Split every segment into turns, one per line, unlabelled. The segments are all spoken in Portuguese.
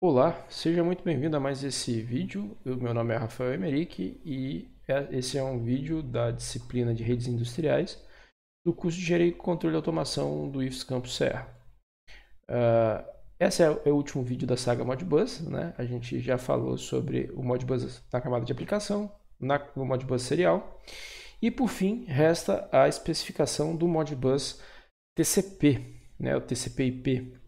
Olá, seja muito bem-vindo a mais esse vídeo. meu nome é Rafael Emerick e é, esse é um vídeo da disciplina de redes industriais do curso de e Controle e Automação do IFS Campus Serra. Uh, esse é, é o último vídeo da saga Modbus, né? A gente já falou sobre o Modbus na camada de aplicação, na, no Modbus serial e, por fim, resta a especificação do Modbus TCP, né? o TCP/IP.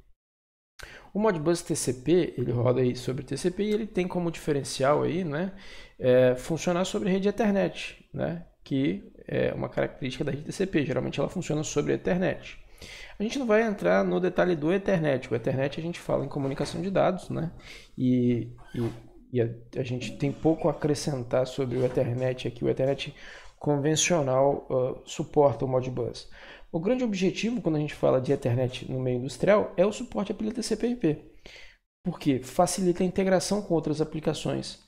O Modbus TCP, ele roda aí sobre TCP e ele tem como diferencial aí, né, é, funcionar sobre rede Ethernet, né, que é uma característica da rede TCP, geralmente ela funciona sobre Ethernet. A gente não vai entrar no detalhe do Ethernet, o Ethernet a gente fala em comunicação de dados, né, e, e, e a, a, gente tem pouco a acrescentar sobre o Ethernet aqui, o Ethernet convencional uh, suporta o Modbus. O grande objetivo quando a gente fala de Ethernet no meio industrial é o suporte à pilha TCP/IP, porque facilita a integração com outras aplicações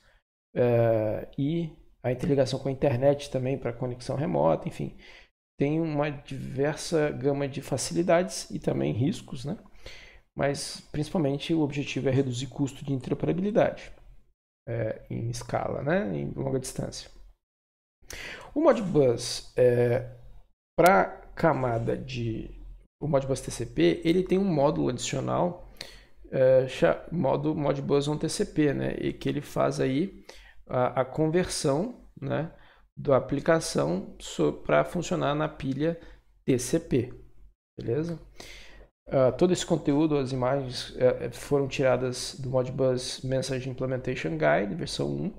é, e a interligação com a internet também para conexão remota, enfim, tem uma diversa gama de facilidades e também riscos, né? Mas principalmente o objetivo é reduzir custo de interoperabilidade é, em escala, né? Em longa distância. O Modbus é, eh, para camada de o Modbus TCP, ele tem um módulo adicional, é, modo Modbus on TCP, né, e que ele faz aí a, a conversão, né, da aplicação so, para funcionar na pilha TCP, beleza? Uh, todo esse conteúdo, as imagens uh, foram tiradas do Modbus Message Implementation Guide, versão 1,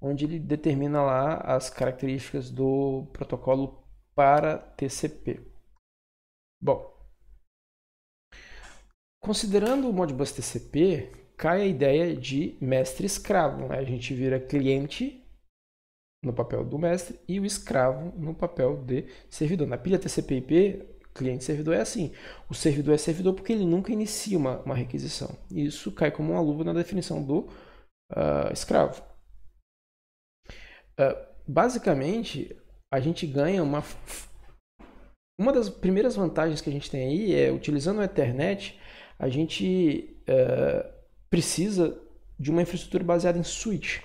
onde ele determina lá as características do protocolo para TCP. Bom, considerando o Modbus TCP, cai a ideia de mestre-escravo. Né? A gente vira cliente no papel do mestre e o escravo no papel de servidor. Na pilha TCP/IP, cliente-servidor é assim. O servidor é servidor porque ele nunca inicia uma, uma requisição. Isso cai como uma luva na definição do uh, escravo. Uh, basicamente, a gente ganha uma. Uma das primeiras vantagens que a gente tem aí é, utilizando a internet, a gente é, precisa de uma infraestrutura baseada em switch.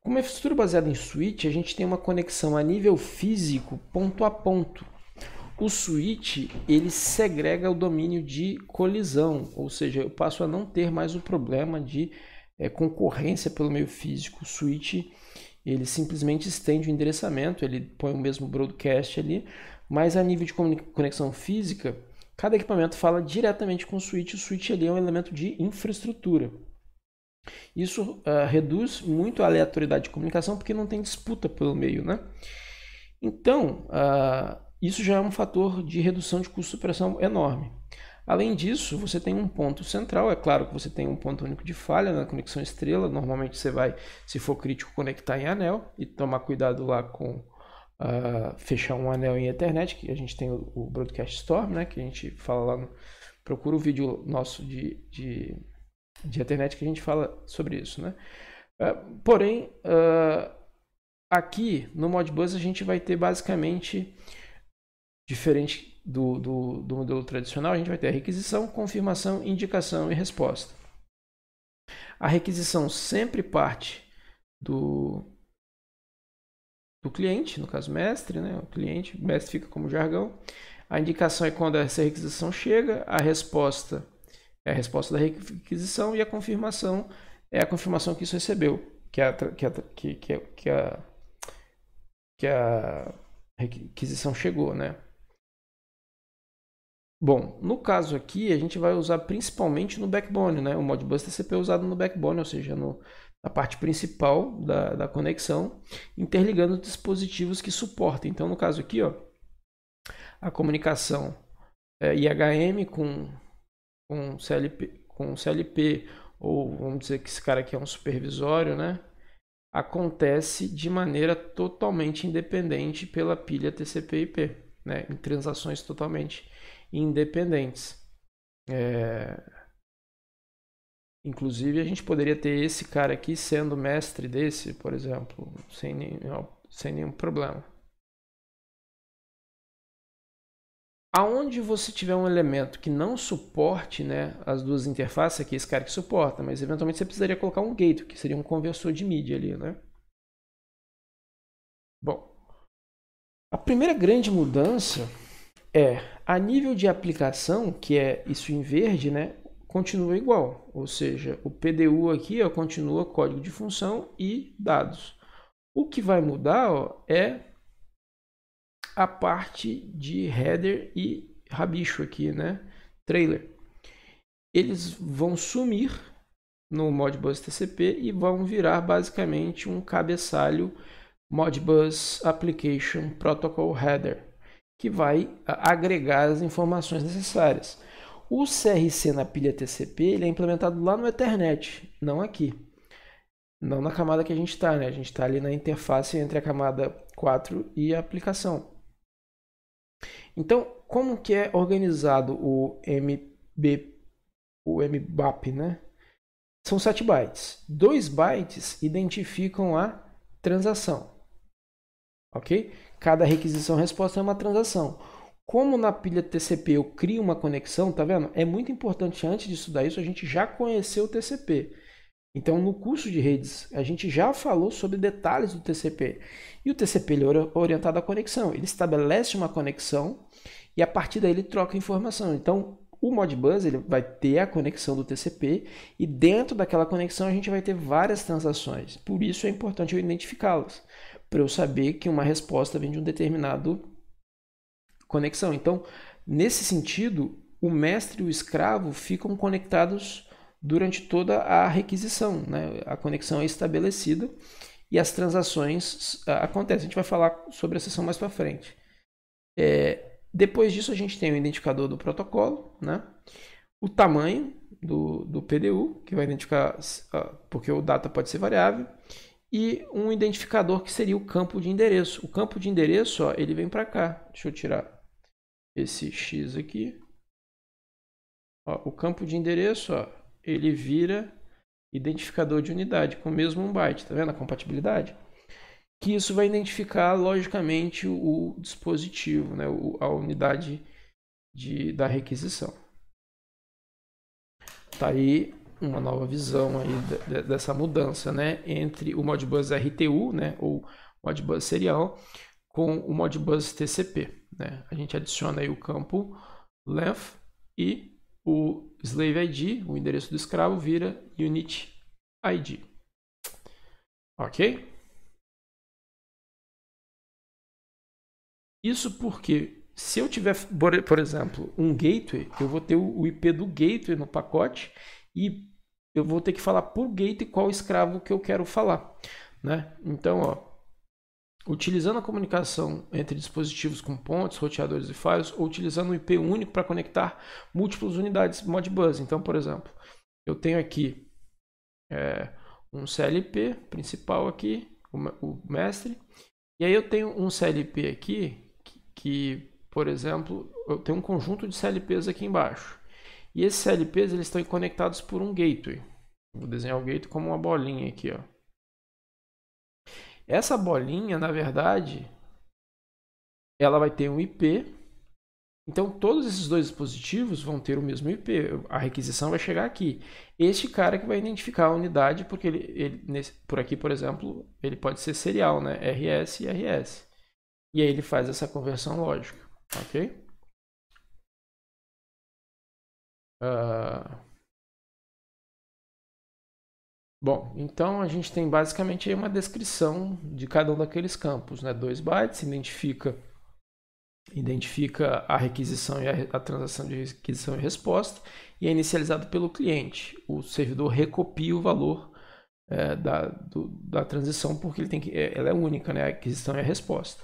Com uma infraestrutura baseada em switch, a gente tem uma conexão a nível físico, ponto a ponto. O switch ele segrega o domínio de colisão, ou seja, eu passo a não ter mais o problema de é, concorrência pelo meio físico. O switch ele simplesmente estende o endereçamento, ele põe o mesmo broadcast ali, mas a nível de conexão física, cada equipamento fala diretamente com o switch, o switch ali é um elemento de infraestrutura. Isso uh, reduz muito a aleatoriedade de comunicação porque não tem disputa pelo meio, né? Então, uh, isso já é um fator de redução de custo de operação enorme. Além disso, você tem um ponto central, é claro que você tem um ponto único de falha na conexão estrela, normalmente você vai, se for crítico, conectar em anel e tomar cuidado lá com uh, fechar um anel em Ethernet, que a gente tem o, o, Broadcast Storm, né, que a gente fala lá, no, procura o vídeo nosso de, de, de Ethernet que a gente fala sobre isso. Né? Uh, porém, uh, aqui no Modbus a gente vai ter basicamente diferente do, do, do modelo tradicional, a gente vai ter a requisição, confirmação, indicação e resposta. A requisição sempre parte do, do cliente, no caso mestre, né? o cliente, mestre fica como jargão. A indicação é quando essa requisição chega, a resposta é a resposta da requisição e a confirmação é a confirmação que isso recebeu, que a, que é a, que, que a, que a requisição chegou, né? Bom, no caso aqui, a gente vai usar principalmente no backbone, né? O Modbus TCP é usado no backbone, ou seja, no, na parte principal da, da conexão, interligando dispositivos que suportam. Então, no caso aqui, ó, a comunicação é, IHM com, com, CLP, com CLP, ou vamos dizer que esse cara aqui é um supervisório, né? Acontece de maneira totalmente independente pela pilha TCP/IP, né? Em transações totalmente independentes. É... Inclusive, a gente poderia ter esse cara aqui sendo mestre desse, por exemplo, sem nenhum, sem nenhum problema. Aonde você tiver um elemento que não suporte né, as duas interfaces, aqui esse cara que suporta, mas eventualmente você precisaria colocar um gate, que seria um conversor de mídia ali, né? Bom, a primeira grande mudança é, a nível de aplicação, que é isso em verde, né, continua igual, ou seja, o PDU aqui ó, continua código de função e dados. O que vai mudar ó, é a parte de header e rabicho aqui, né, trailer. Eles vão sumir no Modbus TCP e vão virar basicamente um cabeçalho Modbus Application Protocol Header que vai ah, agregar as informações necessárias. O CRC na pilha TCP ele é implementado lá no Ethernet, não aqui. Não na camada que a gente está, né? A gente está ali na interface entre a camada 4 e a aplicação. Então, como que é organizado o MB, o MBAP, né? São 7 bytes. 2 bytes identificam a transação. Ok? Cada requisição-resposta é uma transação. Como na pilha TCP eu crio uma conexão, tá vendo? É muito importante antes de estudar isso a gente já conhecer o TCP. Então, no curso de redes, a gente já falou sobre detalhes do TCP. E o TCP ele é orientado à conexão. Ele estabelece uma conexão e a partir daí ele troca informação. Então, o Modbus ele vai ter a conexão do TCP e dentro daquela conexão a gente vai ter várias transações. Por isso é importante eu identificá-las para eu saber que uma resposta vem de um determinado conexão. Então, nesse sentido, o mestre e o escravo ficam conectados durante toda a requisição. Né? A conexão é estabelecida e as transações acontecem. A gente vai falar sobre a sessão mais para frente. É, depois disso, a gente tem o identificador do protocolo, né? o tamanho do, do PDU, que vai identificar, porque o data pode ser variável, e um identificador que seria o campo de endereço. O campo de endereço, ó, ele vem para cá. Deixa eu tirar esse x aqui. Ó, o campo de endereço, ó, ele vira identificador de unidade com o mesmo 1 byte, tá vendo a compatibilidade? Que isso vai identificar logicamente o dispositivo, né, a unidade de, da requisição. Tá aí uma nova visão aí de, de, dessa mudança, né, entre o Modbus RTU, né, ou Modbus serial, com o Modbus TCP, né. A gente adiciona aí o campo length e o slave ID, o endereço do escravo vira unit ID. OK? Isso porque se eu tiver, por exemplo, um gateway, eu vou ter o IP do gateway no pacote e eu vou ter que falar por gate qual escravo que eu quero falar, né? Então, ó, utilizando a comunicação entre dispositivos com pontos, roteadores e files, ou utilizando um IP único para conectar múltiplas unidades Modbus. Então, por exemplo, eu tenho aqui é, um CLP principal aqui, o, mestre, e aí eu tenho um CLP aqui que, que, por exemplo, eu tenho um conjunto de CLPs aqui embaixo. E esses LPs eles estão conectados por um gateway. Vou desenhar o gateway como uma bolinha aqui, ó. Essa bolinha, na verdade, ela vai ter um IP. Então, todos esses dois dispositivos vão ter o mesmo IP. A requisição vai chegar aqui. Este cara que vai identificar a unidade, porque ele, ele nesse, por aqui, por exemplo, ele pode ser serial, né? RS e RS. E aí ele faz essa conversão lógica, ok? Uh... Bom, então a gente tem basicamente uma descrição de cada um daqueles campos, né? dois bytes identifica identifica a requisição e a, a, transação de requisição e resposta e é inicializado pelo cliente. O servidor recopia o valor é, da, do, da transição porque ele tem que, é, ela é única, né? A aquisição e a resposta.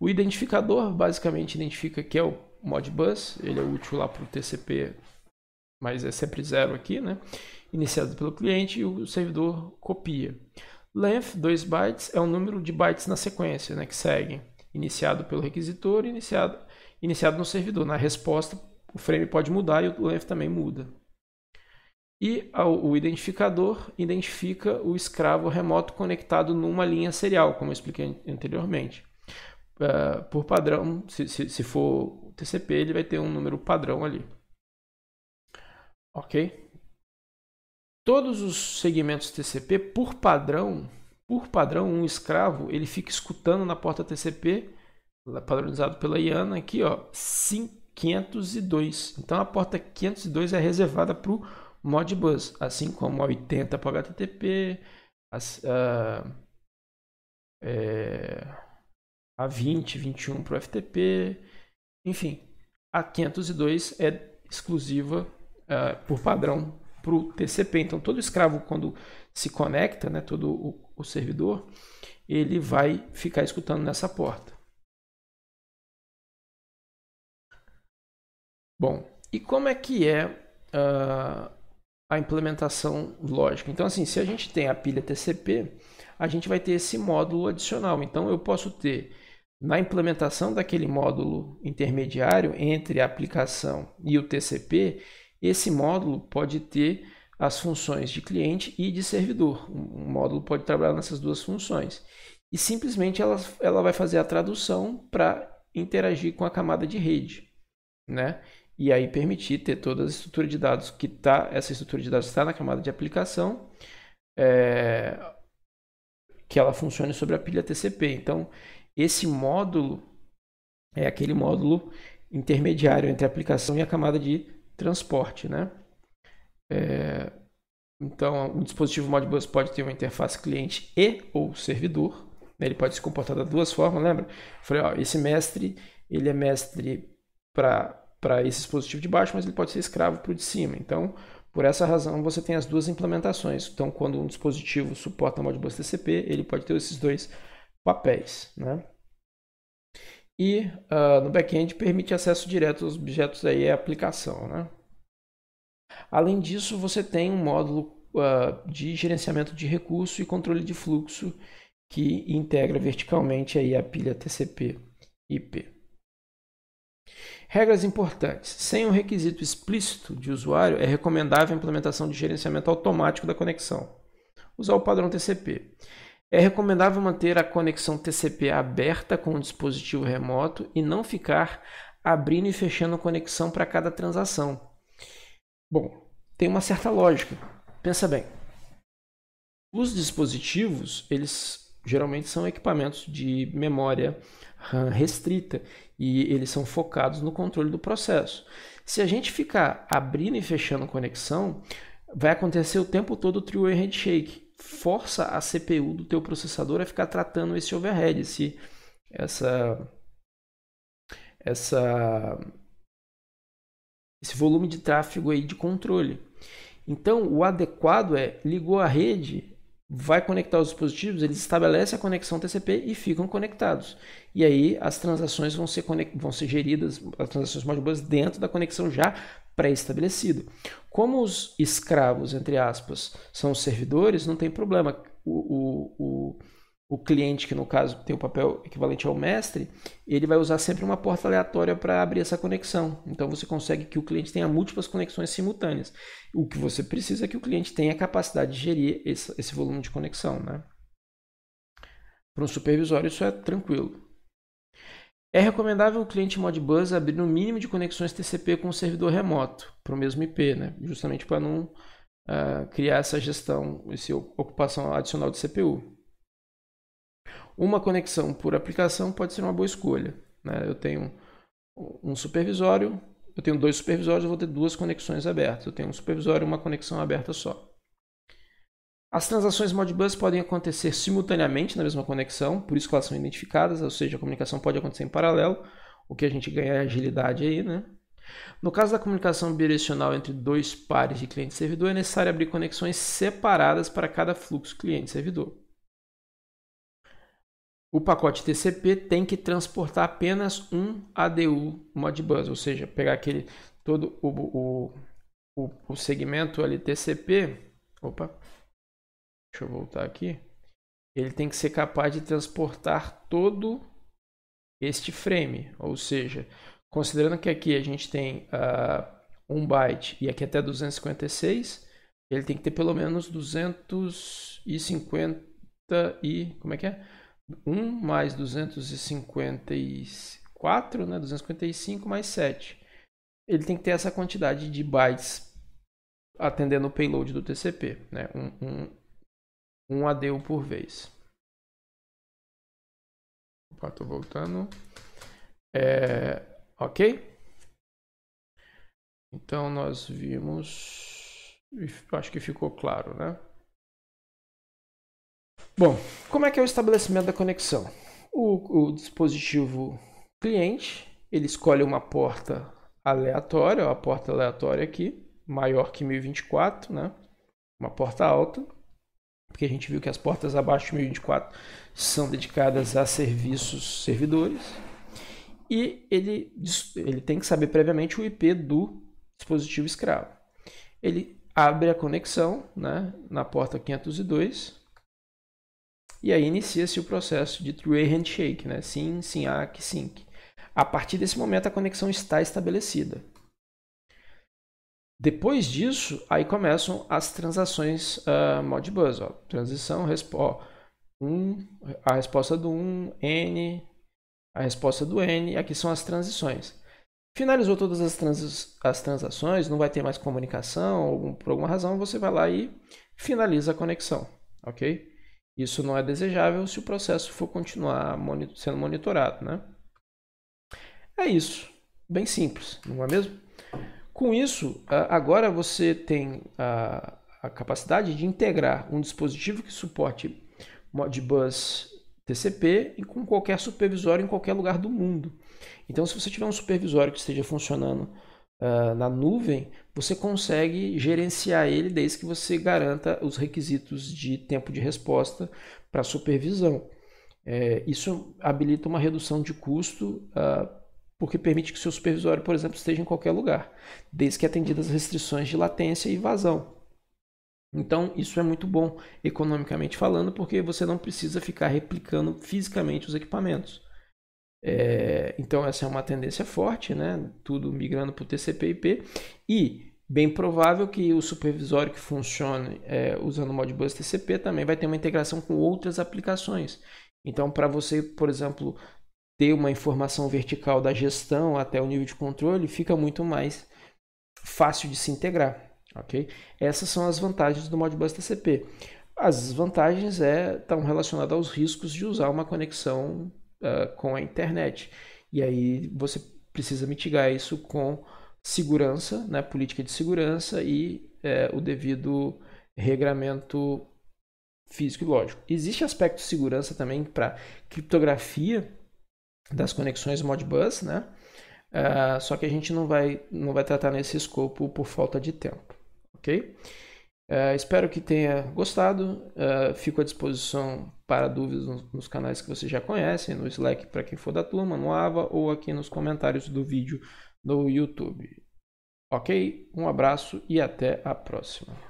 O identificador basicamente identifica que é o Modbus, ele é útil lá para o TCP mas é sempre zero aqui, né? Iniciado pelo cliente e o servidor copia. Length 2 bytes é o número de bytes na sequência, né, que seguem, iniciado pelo requisitor e iniciado, iniciado no servidor. Na resposta, o frame pode mudar e o length também muda. E o identificador identifica o escravo remoto conectado numa linha serial, como eu expliquei anteriormente. Ah, por padrão, se, se, se for TCP, ele vai ter um número padrão ali. Ok? Todos os segmentos TCP, por padrão, por padrão, um escravo ele fica escutando na porta TCP, padronizado pela IANA aqui, ó, 502. Então a porta 502 é reservada para o Modbus, assim como a 80 para o HTTP, as, uh, é, a 20, 21 para o FTP, enfim, a 502 é exclusiva uh, por padrão para o TCP. Então, todo escravo, quando se conecta, né, todo o, o servidor, ele vai ficar escutando nessa porta. Bom, e como é que é uh, a implementação lógica? Então, assim, se a gente tem a pilha TCP, a gente vai ter esse módulo adicional. Então, eu posso ter na implementação daquele módulo intermediário entre a aplicação e o TCP, esse módulo pode ter as funções de cliente e de servidor. Um módulo pode trabalhar nessas duas funções. E simplesmente ela, ela vai fazer a tradução para interagir com a camada de rede, né? E aí permitir ter toda a estrutura de dados que está, essa estrutura de dados está na camada de aplicação, é, que ela funcione sobre a pilha TCP. Então, esse módulo é aquele módulo intermediário entre a aplicação e a camada de transporte, né? É, então, um dispositivo Modbus pode ter uma interface cliente e ou servidor. Né? Ele pode se comportar das duas formas, lembra? Eu falei, ó, esse mestre, ele é mestre para esse dispositivo de baixo, mas ele pode ser escravo para o de cima. Então, por essa razão, você tem as duas implementações. Então, quando um dispositivo suporta Modbus TCP, ele pode ter esses dois papéis, né? E uh, no back-end permite acesso direto aos objetos aí a é aplicação, né? Além disso, você tem um módulo uh, de gerenciamento de recurso e controle de fluxo que integra verticalmente aí a pilha TCP/IP. Regras importantes. Sem um requisito explícito de usuário, é recomendável a implementação de gerenciamento automático da conexão. Usar o padrão TCP. É recomendável manter a conexão TCP aberta com o dispositivo remoto e não ficar abrindo e fechando conexão para cada transação. Bom, tem uma certa lógica. Pensa bem. Os dispositivos, eles geralmente são equipamentos de memória restrita e eles são focados no controle do processo. Se a gente ficar abrindo e fechando conexão, vai acontecer o tempo todo o three-way handshake, força a CPU do teu processador a é ficar tratando esse overhead, esse, essa, essa, esse volume de tráfego aí de controle. Então, o adequado é ligou a rede, vai conectar os dispositivos, eles estabelecem a conexão TCP e ficam conectados. E aí as transações vão ser, vão ser geridas, as transações boas dentro da conexão já pré-estabelecida. Como os escravos, entre aspas, são servidores, não tem problema. o, o, o o cliente, que no caso tem o papel equivalente ao mestre, ele vai usar sempre uma porta aleatória para abrir essa conexão. Então você consegue que o cliente tenha múltiplas conexões simultâneas. O que você precisa é que o cliente tenha a capacidade de gerir esse, esse volume de conexão. Né? Para um supervisor, isso é tranquilo. É recomendável o cliente Modbus abrir no mínimo de conexões TCP com o servidor remoto, para o mesmo IP, né? justamente para não uh, criar essa gestão, essa ocupação adicional de CPU uma conexão por aplicação pode ser uma boa escolha. Né? Eu tenho um supervisório, eu tenho dois supervisórios, eu vou ter duas conexões abertas. Eu tenho um supervisório e uma conexão aberta só. As transações Modbus podem acontecer simultaneamente na mesma conexão, por isso que elas são identificadas, ou seja, a comunicação pode acontecer em paralelo, o que a gente ganha é agilidade aí, né? No caso da comunicação bidirecional entre dois pares de cliente-servidor, é necessário abrir conexões separadas para cada fluxo cliente-servidor o pacote TCP tem que transportar apenas um ADU Modbus, ou seja, pegar aquele todo o, o, o, o segmento ali TCP, opa, deixa eu voltar aqui, ele tem que ser capaz de transportar todo este frame, ou seja, considerando que aqui a gente tem uh, byte e aqui até 256, ele tem que ter pelo menos 250 e como é que é? 1 mais 254, né? 255 mais 7. Ele tem que ter essa quantidade de bytes atendendo o payload do TCP, né? Um, um, um ADU por vez. Opa, tô voltando. É, ok? Então nós vimos. Acho que ficou claro, né? Bom, como é que é o estabelecimento da conexão? O, o dispositivo cliente, ele escolhe uma porta aleatória, a porta aleatória aqui, maior que 1024, né? Uma porta alta, porque a gente viu que as portas abaixo de 1024 são dedicadas a serviços servidores. E ele, ele tem que saber previamente o IP do dispositivo escravo. Ele abre a conexão né, na porta 502 e aí inicia-se o processo de Three Handshake, né? Sim, sim, ACK, ah, sim. A partir desse momento a conexão está estabelecida. Depois disso, aí começam as transações uh, ah, Modbus. Ó. Transição, resposta. Um, a resposta do 1, um, N, a resposta do N. Aqui são as transições. Finalizou todas as, trans, as transações, não vai ter mais comunicação, ou, por alguma razão, você vai lá e finaliza a conexão. Ok? Isso não é desejável se o processo for continuar sendo monitorado, né? É isso. Bem simples, não é mesmo? Com isso, agora você tem a, a capacidade de integrar um dispositivo que suporte Modbus TCP e com qualquer supervisório em qualquer lugar do mundo. Então, se você tiver um supervisório que esteja funcionando uh, na nuvem, você consegue gerenciar ele desde que você garanta os requisitos de tempo de resposta para supervisão. É, isso habilita uma redução de custo, uh, porque permite que seu supervisório, por exemplo, esteja em qualquer lugar, desde que atendidas as restrições de latência e vazão. Então, isso é muito bom economicamente falando, porque você não precisa ficar replicando fisicamente os equipamentos. É, então essa é uma tendência forte, né? Tudo migrando para o TCP/IP e bem provável que o supervisório que funcione é, usando o Modbus TCP também vai ter uma integração com outras aplicações. Então, para você, por exemplo, ter uma informação vertical da gestão até o nível de controle, fica muito mais fácil de se integrar. Ok? Essas são as vantagens do Modbus TCP. As vantagens é, estão relacionadas aos riscos de usar uma conexão uh, com a internet. E aí você precisa mitigar isso com segurança, né, política de segurança e é, o devido regramento físico e lógico. Existe aspecto de segurança também para criptografia das conexões Modbus, né? Uh, só que a gente não vai, não vai tratar nesse escopo por falta de tempo, ok? Uh, espero que tenha gostado. Uh, fico à disposição para dúvidas nos, nos, canais que vocês já conhecem, no Slack para quem for da turma, no Ava ou aqui nos comentários do vídeo no YouTube. Ok? Um abraço e até a próxima.